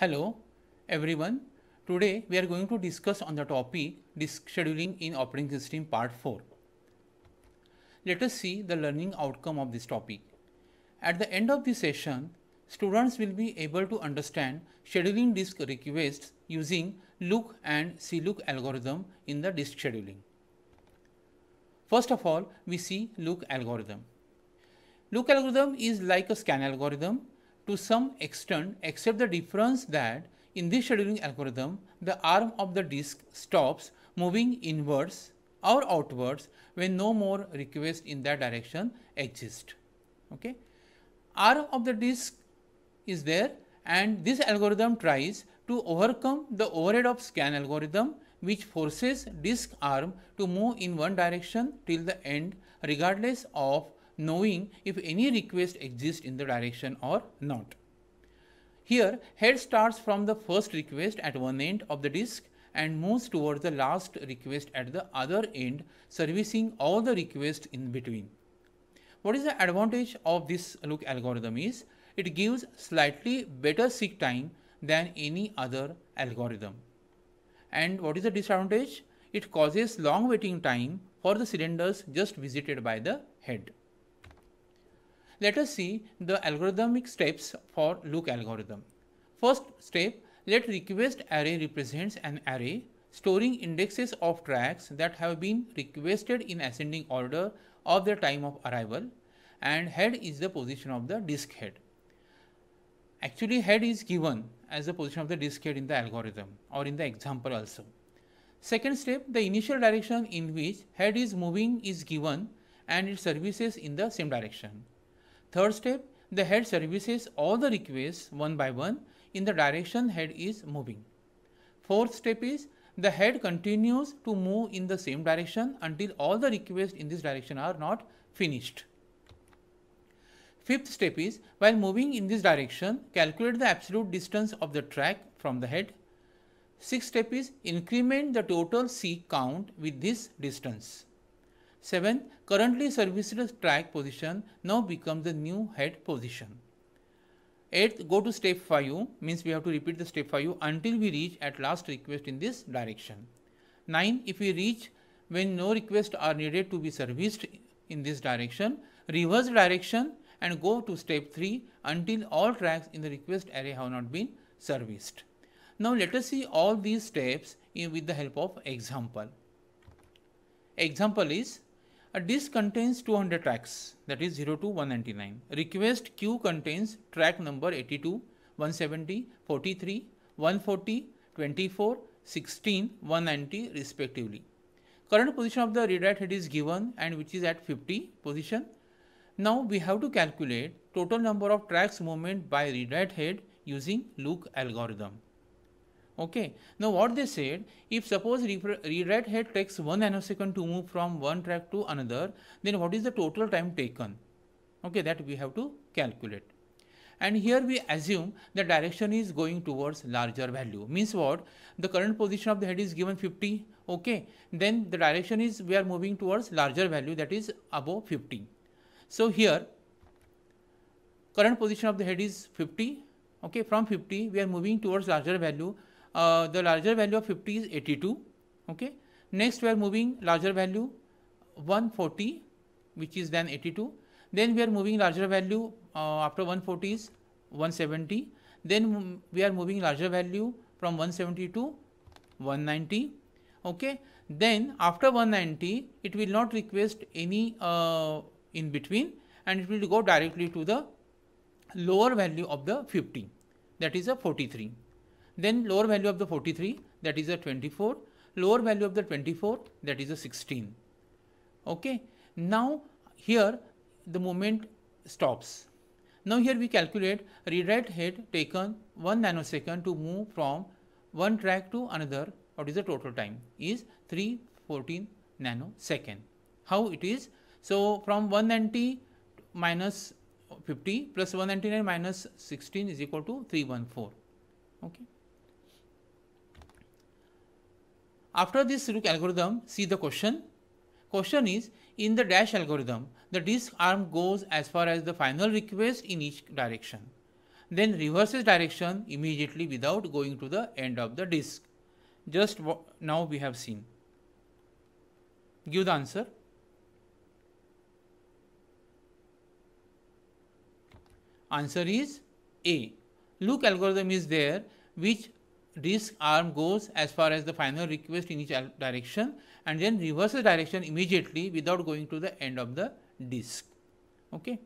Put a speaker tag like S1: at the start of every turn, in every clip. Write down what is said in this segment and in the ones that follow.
S1: Hello everyone. Today we are going to discuss on the topic disk scheduling in operating system part 4. Let us see the learning outcome of this topic. At the end of the session, students will be able to understand scheduling disk requests using look and clook algorithm in the disk scheduling. First of all, we see look algorithm. Look algorithm is like a scan algorithm to some extent except the difference that in this scheduling algorithm, the arm of the disk stops moving inwards or outwards when no more requests in that direction exist. Okay? Arm of the disk is there and this algorithm tries to overcome the overhead of scan algorithm which forces disk arm to move in one direction till the end regardless of knowing if any request exists in the direction or not. Here, head starts from the first request at one end of the disk and moves towards the last request at the other end, servicing all the requests in between. What is the advantage of this look algorithm is it gives slightly better seek time than any other algorithm. And what is the disadvantage? It causes long waiting time for the cylinders just visited by the head. Let us see the algorithmic steps for look algorithm. First step, let request array represents an array storing indexes of tracks that have been requested in ascending order of their time of arrival and head is the position of the disk head. Actually head is given as the position of the disk head in the algorithm or in the example also. Second step, the initial direction in which head is moving is given and it services in the same direction. Third step, the head services all the requests one by one in the direction head is moving. Fourth step is the head continues to move in the same direction until all the requests in this direction are not finished. Fifth step is while moving in this direction, calculate the absolute distance of the track from the head. Sixth step is increment the total C count with this distance. 7. Currently serviced track position now becomes the new head position. 8. Go to step 5 means we have to repeat the step 5 until we reach at last request in this direction. 9. If we reach when no requests are needed to be serviced in this direction, reverse direction and go to step 3 until all tracks in the request array have not been serviced. Now let us see all these steps in, with the help of example. Example is a disc contains 200 tracks, that is 0 to 199. Request queue contains track number 82, 170, 43, 140, 24, 16, 190 respectively. Current position of the read-write head is given and which is at 50 position. Now we have to calculate total number of tracks movement by read-write head using look algorithm. Okay. Now what they said, if suppose read head takes one nanosecond to move from one track to another, then what is the total time taken? Okay, that we have to calculate. And here we assume the direction is going towards larger value. Means what? The current position of the head is given 50. Okay. Then the direction is we are moving towards larger value that is above 50. So here current position of the head is 50. Okay. From 50 we are moving towards larger value uh, the larger value of 50 is 82 okay next we are moving larger value 140 which is then 82 then we are moving larger value uh, after 140 is 170 then we are moving larger value from 170 to 190 okay then after 190 it will not request any uh, in between and it will go directly to the lower value of the 50 that is a 43 then lower value of the 43 that is a 24, lower value of the 24 that is a 16. Okay. Now here the movement stops. Now here we calculate rewrite head taken 1 nanosecond to move from one track to another what is the total time is 314 nanosecond. How it is? So from 190 minus 50 plus 199 minus 16 is equal to 314. Okay. After this Rook algorithm, see the question. Question is, in the dash algorithm, the disk arm goes as far as the final request in each direction, then reverses direction immediately without going to the end of the disk. Just now we have seen. Give the answer. Answer is A. Look algorithm is there which this arm goes as far as the final request in each direction and then reverses direction immediately without going to the end of the disk. Okay.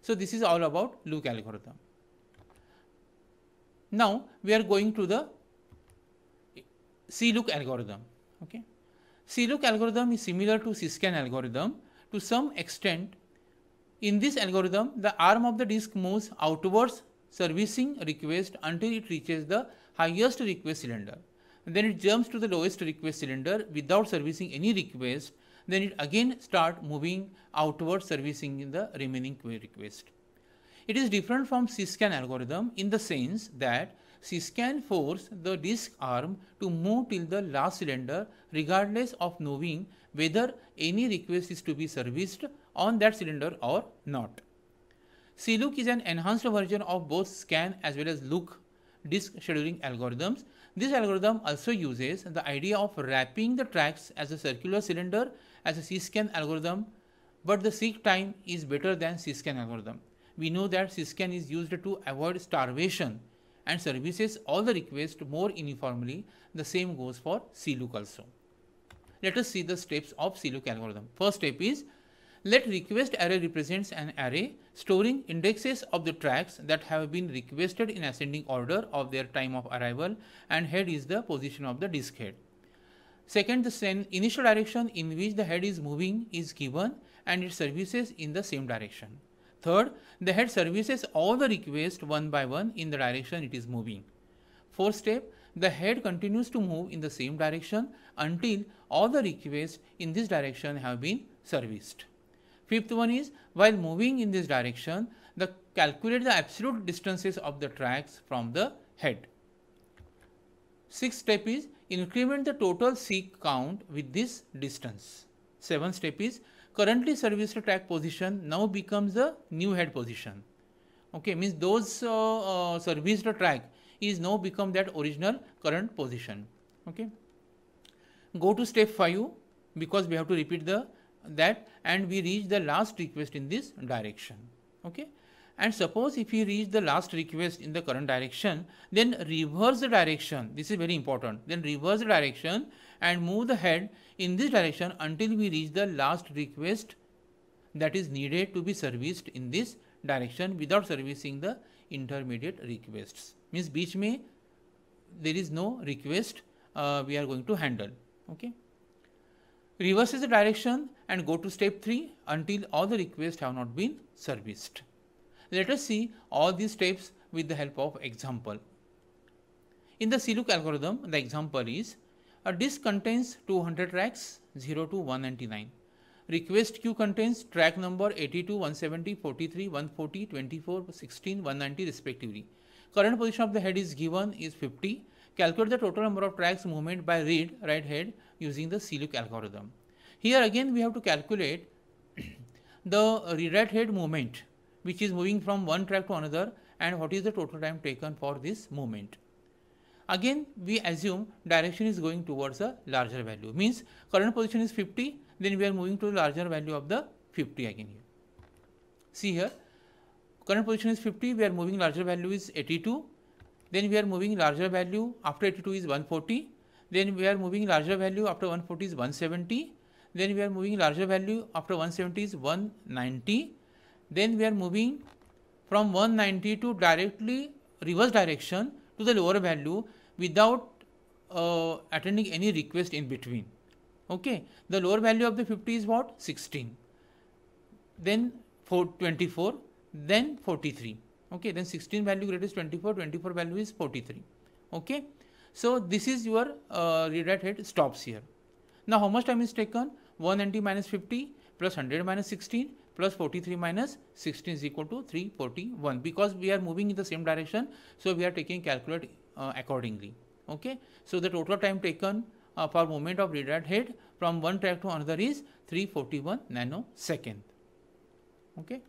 S1: So this is all about Luke algorithm. Now we are going to the C-look algorithm. Okay. C-look algorithm is similar to C-scan algorithm to some extent. In this algorithm, the arm of the disk moves outwards servicing request until it reaches the highest request cylinder. Then it jumps to the lowest request cylinder without servicing any request. Then it again start moving outward servicing the remaining request. It is different from C-Scan algorithm in the sense that C-Scan force the disk arm to move till the last cylinder regardless of knowing whether any request is to be serviced on that cylinder or not. CLOOK is an enhanced version of both scan as well as look disk scheduling algorithms. This algorithm also uses the idea of wrapping the tracks as a circular cylinder as a C-scan algorithm, but the seek time is better than C-scan algorithm. We know that C-scan is used to avoid starvation and services all the requests more uniformly. The same goes for C-look also. Let us see the steps of C-look algorithm. First step is let request array represents an array storing indexes of the tracks that have been requested in ascending order of their time of arrival and head is the position of the disk head. Second, the initial direction in which the head is moving is given and it services in the same direction. Third, the head services all the requests one by one in the direction it is moving. Fourth step, the head continues to move in the same direction until all the requests in this direction have been serviced. Fifth one is while moving in this direction, the calculate the absolute distances of the tracks from the head. Sixth step is increment the total seek count with this distance. Seventh step is currently serviced track position now becomes the new head position. Okay, means those uh, uh, serviced track is now become that original current position. Okay. Go to step 5 because we have to repeat the that and we reach the last request in this direction okay and suppose if we reach the last request in the current direction then reverse the direction this is very important then reverse the direction and move the head in this direction until we reach the last request that is needed to be serviced in this direction without servicing the intermediate requests means beach may there is no request uh, we are going to handle okay reverses the direction and go to step 3 until all the requests have not been serviced. Let us see all these steps with the help of example. In the CLOOK algorithm, the example is a disk contains 200 tracks 0 to 199. Request queue contains track number 82, 170, 43, 140, 24, 16, 190 respectively. Current position of the head is given is 50 Calculate the total number of tracks movement by read, right head using the CLUC algorithm. Here again we have to calculate the read right head movement which is moving from one track to another and what is the total time taken for this movement. Again we assume direction is going towards a larger value means current position is 50 then we are moving to the larger value of the 50 again here. See here current position is 50 we are moving larger value is 82 then we are moving larger value after 82 is 140 then we are moving larger value after 140 is 170 then we are moving larger value after 170 is 190 then we are moving from 190 to directly reverse direction to the lower value without uh, attending any request in between okay the lower value of the 50 is what 16 then 24 then 43 okay then 16 value greater is 24 24 value is 43 okay so this is your uh, read head stops here now how much time is taken 190 minus 50 plus 100 minus 16 plus 43 minus 16 is equal to 341 because we are moving in the same direction so we are taking calculate uh, accordingly okay so the total time taken uh, for movement of read head from one track to another is 341 nanosecond okay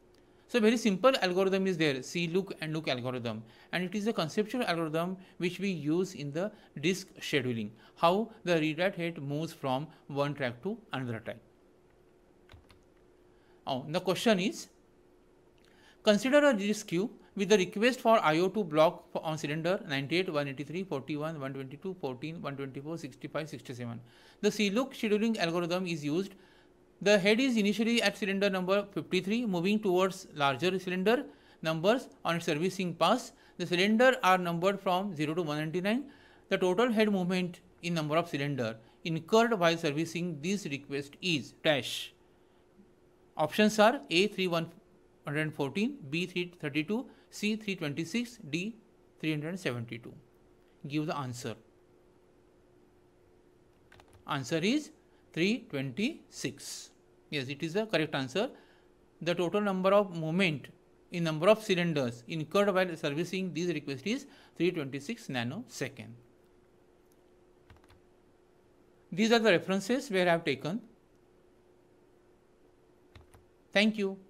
S1: so very simple algorithm is there, see look and look algorithm. And it is a conceptual algorithm which we use in the disk scheduling, how the read write head moves from one track to another track. Now the question is, consider a disk queue with the request for IO2 block on cylinder 98, 183, 41, 122, 14, 124, 65, 67. The CLOOK scheduling algorithm is used the head is initially at cylinder number 53 moving towards larger cylinder numbers on servicing pass. The cylinder are numbered from 0 to 199. The total head movement in number of cylinder incurred while servicing this request is dash. Options are A 3114, B 332, C 326, D 372. Give the answer. Answer is 326. Yes, it is the correct answer. The total number of moment in number of cylinders incurred while servicing these requests is 326 nanosecond. These are the references where I have taken. Thank you.